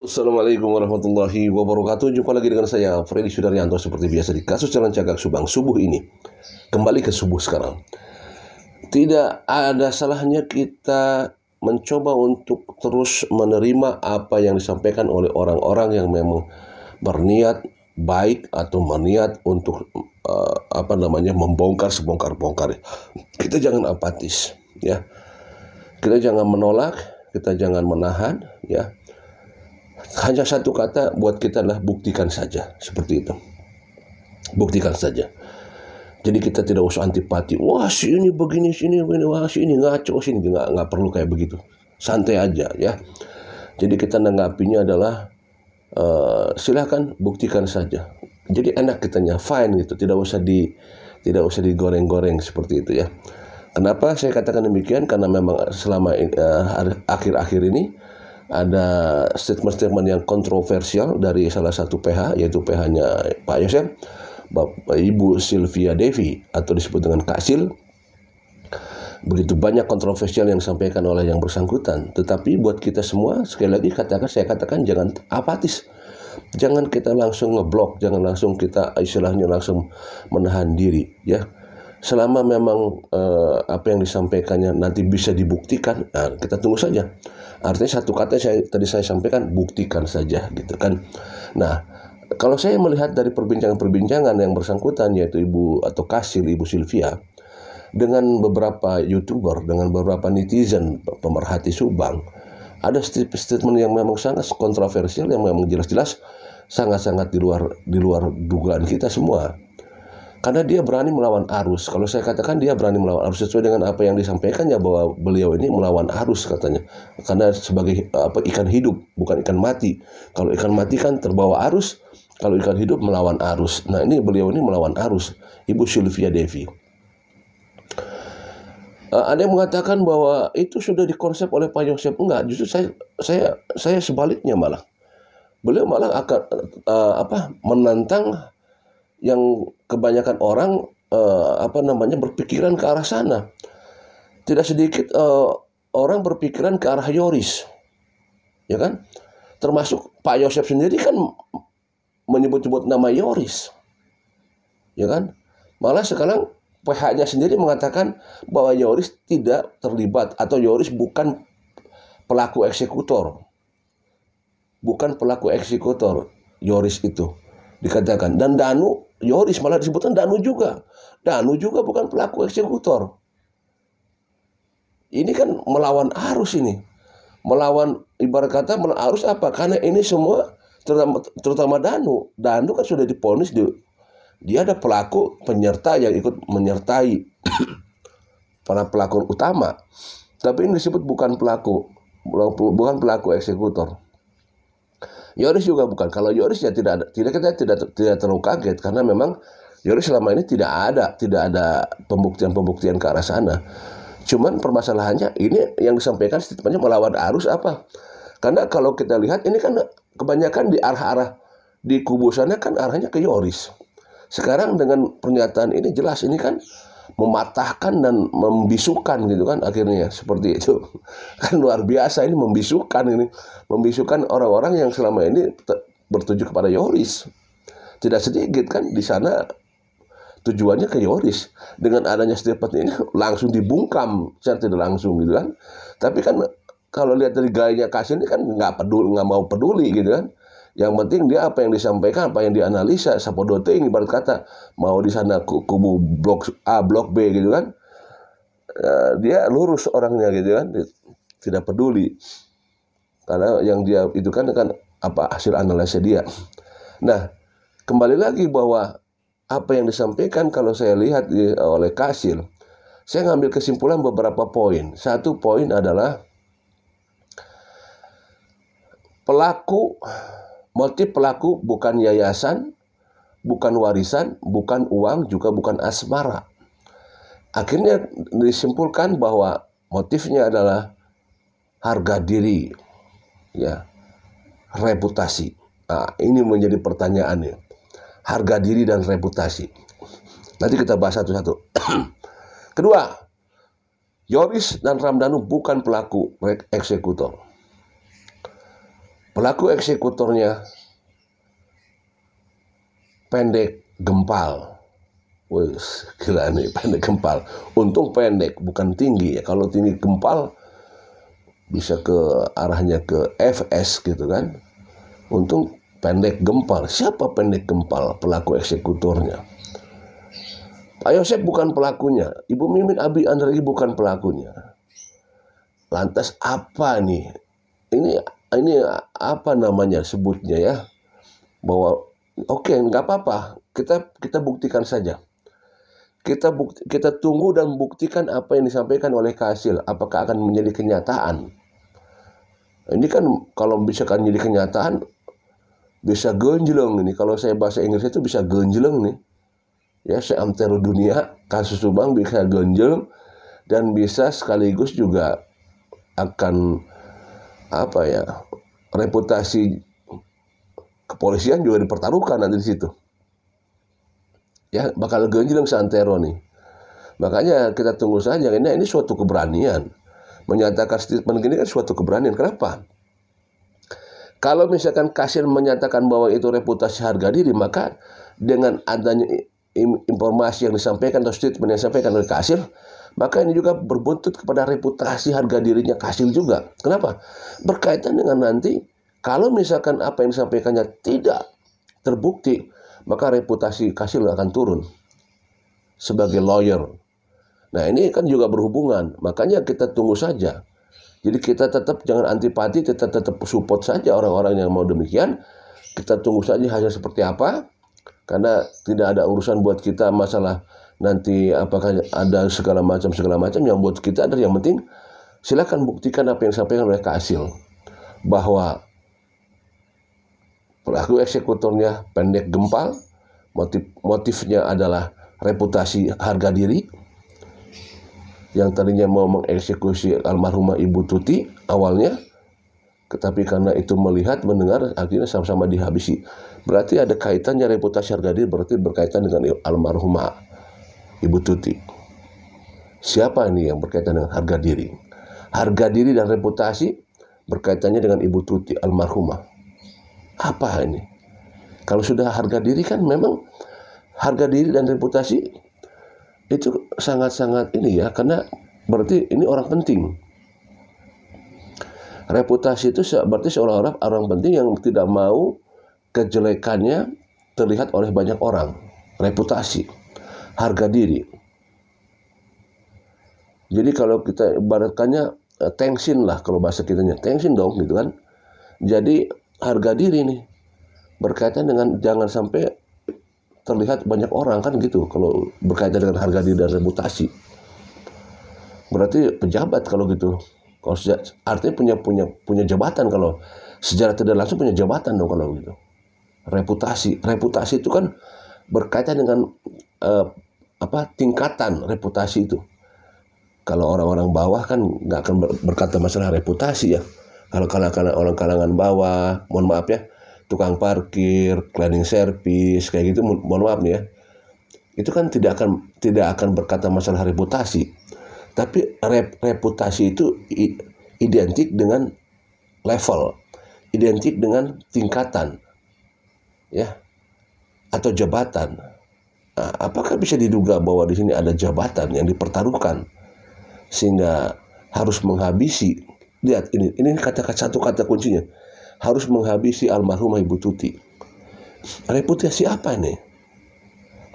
Assalamualaikum warahmatullahi wabarakatuh Jumpa lagi dengan saya Freddy Sudaryanto Seperti biasa di kasus jalan cagak subang Subuh ini Kembali ke subuh sekarang Tidak ada salahnya kita Mencoba untuk terus menerima Apa yang disampaikan oleh orang-orang Yang memang berniat Baik atau berniat Untuk uh, apa namanya Membongkar sebongkar-bongkar Kita jangan apatis ya Kita jangan menolak Kita jangan menahan ya hanya satu kata buat kita adalah buktikan saja seperti itu buktikan saja jadi kita tidak usah antipati wah si ini begini si ini begini wah si ini ngaco sih ini nggak nggak perlu kayak begitu santai aja ya jadi kita nanggapinya adalah uh, eh, silahkan buktikan saja jadi enak kitanya fine gitu tidak usah di tidak usah digoreng-goreng seperti itu ya kenapa saya katakan demikian karena memang selama eh, akhir-akhir uh, akhir -akhir ini ada statement-statement yang kontroversial dari salah satu PH yaitu PH-nya Pak Yosef ya. Bapak, Ibu Sylvia Devi atau disebut dengan Kak Sil begitu banyak kontroversial yang disampaikan oleh yang bersangkutan tetapi buat kita semua sekali lagi katakan saya katakan jangan apatis jangan kita langsung ngeblok jangan langsung kita istilahnya langsung menahan diri ya selama memang eh, apa yang disampaikannya nanti bisa dibuktikan, nah, kita tunggu saja. Artinya satu kata saya tadi saya sampaikan buktikan saja gitu kan. Nah, kalau saya melihat dari perbincangan-perbincangan yang bersangkutan yaitu Ibu atau kasir Ibu Sylvia dengan beberapa YouTuber, dengan beberapa netizen pemerhati Subang, ada statement yang memang sangat kontroversial yang memang jelas-jelas sangat-sangat di luar di luar dugaan kita semua karena dia berani melawan arus. Kalau saya katakan dia berani melawan arus sesuai dengan apa yang disampaikan ya bahwa beliau ini melawan arus katanya. Karena sebagai apa ikan hidup, bukan ikan mati. Kalau ikan mati kan terbawa arus, kalau ikan hidup melawan arus. Nah, ini beliau ini melawan arus, Ibu Sylvia Devi. Uh, ada yang mengatakan bahwa itu sudah dikonsep oleh Pak Yosef enggak, justru saya saya saya sebaliknya malah. Beliau malah akan uh, apa menantang yang kebanyakan orang uh, apa namanya berpikiran ke arah sana. Tidak sedikit uh, orang berpikiran ke arah Yoris. Ya kan? Termasuk Pak Yosef sendiri kan menyebut-nyebut nama Yoris. Ya kan? Malah sekarang PH-nya sendiri mengatakan bahwa Yoris tidak terlibat atau Yoris bukan pelaku eksekutor. Bukan pelaku eksekutor Yoris itu dikatakan dan Danu Yoris malah disebutkan Danu juga Danu juga bukan pelaku eksekutor ini kan melawan arus ini melawan ibarat kata melawan arus apa karena ini semua terutama terutama Danu Danu kan sudah diponis di dia ada pelaku penyerta yang ikut menyertai para pelaku utama tapi ini disebut bukan pelaku bukan pelaku eksekutor Yoris juga bukan. Kalau Yoris ya tidak ada, tidak kita tidak tidak terlalu kaget karena memang Yoris selama ini tidak ada tidak ada pembuktian-pembuktian ke arah sana. Cuman permasalahannya ini yang disampaikan statementnya melawan arus apa? Karena kalau kita lihat ini kan kebanyakan di arah-arah di kubusannya kan arahnya ke Yoris. Sekarang dengan pernyataan ini jelas ini kan mematahkan dan membisukan gitu kan akhirnya ya, seperti itu kan luar biasa ini membisukan ini membisukan orang-orang yang selama ini bertuju kepada Yoris tidak sedikit kan di sana tujuannya ke Yoris dengan adanya Stephen ini langsung dibungkam secara tidak langsung gitu kan tapi kan kalau lihat dari gayanya kasih ini kan nggak peduli nggak mau peduli gitu kan yang penting dia apa yang disampaikan, apa yang dianalisa, dote ini ibarat kata mau di sana kubu blok A, blok B gitu kan. Eh, dia lurus orangnya gitu kan, tidak peduli. Karena yang dia itu kan kan apa hasil analisa dia. Nah, kembali lagi bahwa apa yang disampaikan kalau saya lihat oleh Kasil, saya ngambil kesimpulan beberapa poin. Satu poin adalah pelaku Motif pelaku bukan yayasan, bukan warisan, bukan uang, juga bukan asmara. Akhirnya disimpulkan bahwa motifnya adalah harga diri, ya, reputasi. Nah, ini menjadi pertanyaannya. Harga diri dan reputasi. Nanti kita bahas satu-satu. Kedua, Yoris dan Ramdanu bukan pelaku eksekutor. Pelaku eksekutornya pendek gempal. Wes, gila nih pendek gempal. Untung pendek, bukan tinggi ya. Kalau tinggi gempal bisa ke arahnya ke FS gitu kan. Untung pendek gempal. Siapa pendek gempal pelaku eksekutornya? Pak Yosef bukan pelakunya. Ibu Mimin Abi Andri bukan pelakunya. Lantas apa nih? Ini ini apa namanya sebutnya ya bahwa oke okay, nggak apa-apa kita kita buktikan saja kita bukti, kita tunggu dan buktikan apa yang disampaikan oleh Kasil apakah akan menjadi kenyataan ini kan kalau bisa kan jadi kenyataan bisa genjeleng ini kalau saya bahasa Inggris itu bisa genjeleng nih ya seantero dunia kasus Subang bisa genjeleng dan bisa sekaligus juga akan apa ya reputasi kepolisian juga dipertaruhkan nanti di situ. Ya bakal ganjil yang Santero nih. Makanya kita tunggu saja ini ini suatu keberanian. Menyatakan statement gini kan suatu keberanian. Kenapa? Kalau misalkan kasir menyatakan bahwa itu reputasi harga diri, maka dengan adanya informasi yang disampaikan atau statement yang disampaikan oleh kasir, maka ini juga berbuntut kepada reputasi harga dirinya kasil juga. Kenapa? Berkaitan dengan nanti kalau misalkan apa yang disampaikannya tidak terbukti, maka reputasi Kasil akan turun sebagai lawyer. Nah ini kan juga berhubungan, makanya kita tunggu saja. Jadi kita tetap jangan antipati, kita tetap support saja orang-orang yang mau demikian. Kita tunggu saja hasil seperti apa, karena tidak ada urusan buat kita masalah nanti apakah ada segala macam segala macam yang buat kita ada yang penting silakan buktikan apa yang disampaikan oleh Kasil bahwa pelaku eksekutornya pendek gempal motif motifnya adalah reputasi harga diri yang tadinya mau mengeksekusi almarhumah Ibu Tuti awalnya tetapi karena itu melihat mendengar akhirnya sama-sama dihabisi berarti ada kaitannya reputasi harga diri berarti berkaitan dengan almarhumah Ibu Tuti. Siapa ini yang berkaitan dengan harga diri? Harga diri dan reputasi berkaitannya dengan Ibu Tuti almarhumah. Apa ini? Kalau sudah harga diri kan memang harga diri dan reputasi itu sangat-sangat ini ya karena berarti ini orang penting. Reputasi itu berarti seolah-olah orang penting yang tidak mau kejelekannya terlihat oleh banyak orang. Reputasi harga diri. Jadi kalau kita ibaratkannya eh, tensin lah kalau bahasa kitanya, tensin dong gitu kan. Jadi harga diri nih berkaitan dengan jangan sampai terlihat banyak orang kan gitu kalau berkaitan dengan harga diri dan reputasi. Berarti pejabat kalau gitu. Kalau sejak artinya punya punya punya jabatan kalau sejarah tidak langsung punya jabatan dong kalau gitu. Reputasi, reputasi itu kan berkaitan dengan uh, apa tingkatan reputasi itu. Kalau orang-orang bawah kan nggak akan berkata masalah reputasi ya. Kalau kalangan orang kalangan bawah, mohon maaf ya, tukang parkir, cleaning service kayak gitu, mohon maaf nih ya. Itu kan tidak akan tidak akan berkata masalah reputasi. Tapi rep, reputasi itu identik dengan level, identik dengan tingkatan. Ya. Atau jabatan Eh, apakah bisa diduga bahwa di sini ada jabatan yang dipertaruhkan sehingga harus menghabisi lihat ini ini kata-kata satu kata kuncinya harus menghabisi almarhumah Ibu Tuti. Reputasi apa ini?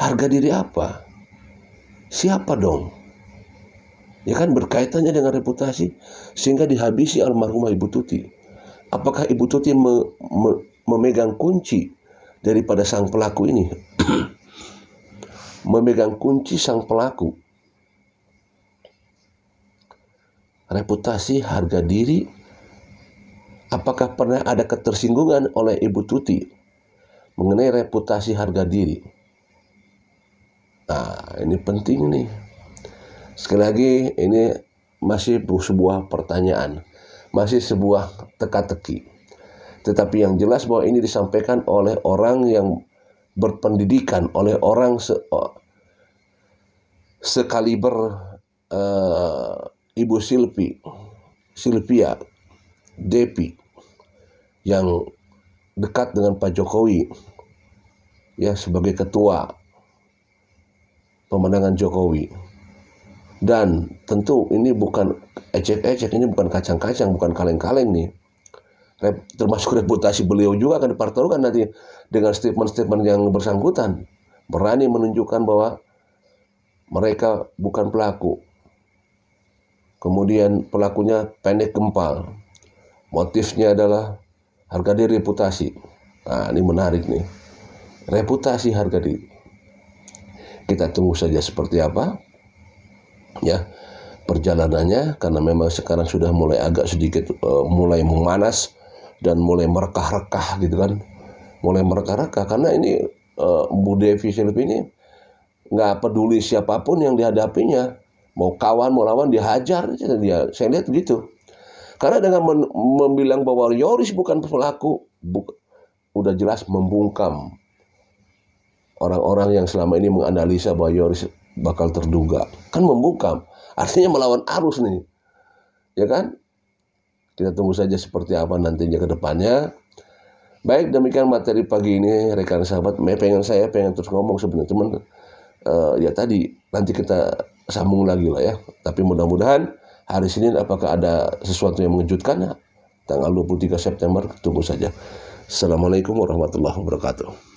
Harga diri apa? Siapa dong? Ya kan berkaitannya dengan reputasi sehingga dihabisi almarhumah Ibu Tuti. Apakah Ibu Tuti me, me, memegang kunci daripada sang pelaku ini? memegang kunci sang pelaku. Reputasi, harga diri, apakah pernah ada ketersinggungan oleh Ibu Tuti mengenai reputasi harga diri? Nah, ini penting nih. Sekali lagi, ini masih sebuah pertanyaan, masih sebuah teka-teki. Tetapi yang jelas bahwa ini disampaikan oleh orang yang berpendidikan oleh orang se sekaliber uh, Ibu Silvi, Silvia Depi yang dekat dengan Pak Jokowi ya sebagai ketua pemenangan Jokowi. Dan tentu ini bukan ejek-ejek ini bukan kacang-kacang, bukan kaleng-kaleng nih termasuk reputasi beliau juga akan dipertaruhkan nanti dengan statement-statement yang bersangkutan berani menunjukkan bahwa mereka bukan pelaku kemudian pelakunya pendek gempal motifnya adalah harga diri reputasi nah ini menarik nih reputasi harga diri kita tunggu saja seperti apa ya perjalanannya karena memang sekarang sudah mulai agak sedikit uh, mulai memanas dan mulai merekah-rekah gitu kan mulai merekah-rekah karena ini uh, eh, Bu Devi Silvi ini nggak peduli siapapun yang dihadapinya mau kawan mau lawan dihajar dia saya lihat gitu karena dengan men- membilang bahwa Yoris bukan pelaku bu udah jelas membungkam orang-orang yang selama ini menganalisa bahwa Yoris bakal terduga kan membungkam artinya melawan arus nih ya kan kita tunggu saja seperti apa nantinya ke depannya. Baik, demikian materi pagi ini rekan sahabat. Me pengen saya pengen terus ngomong sebenarnya, cuman uh, ya tadi nanti kita sambung lagi lah ya. Tapi mudah-mudahan hari Senin apakah ada sesuatu yang mengejutkan? Tanggal 23 September tunggu saja. Assalamualaikum warahmatullahi wabarakatuh.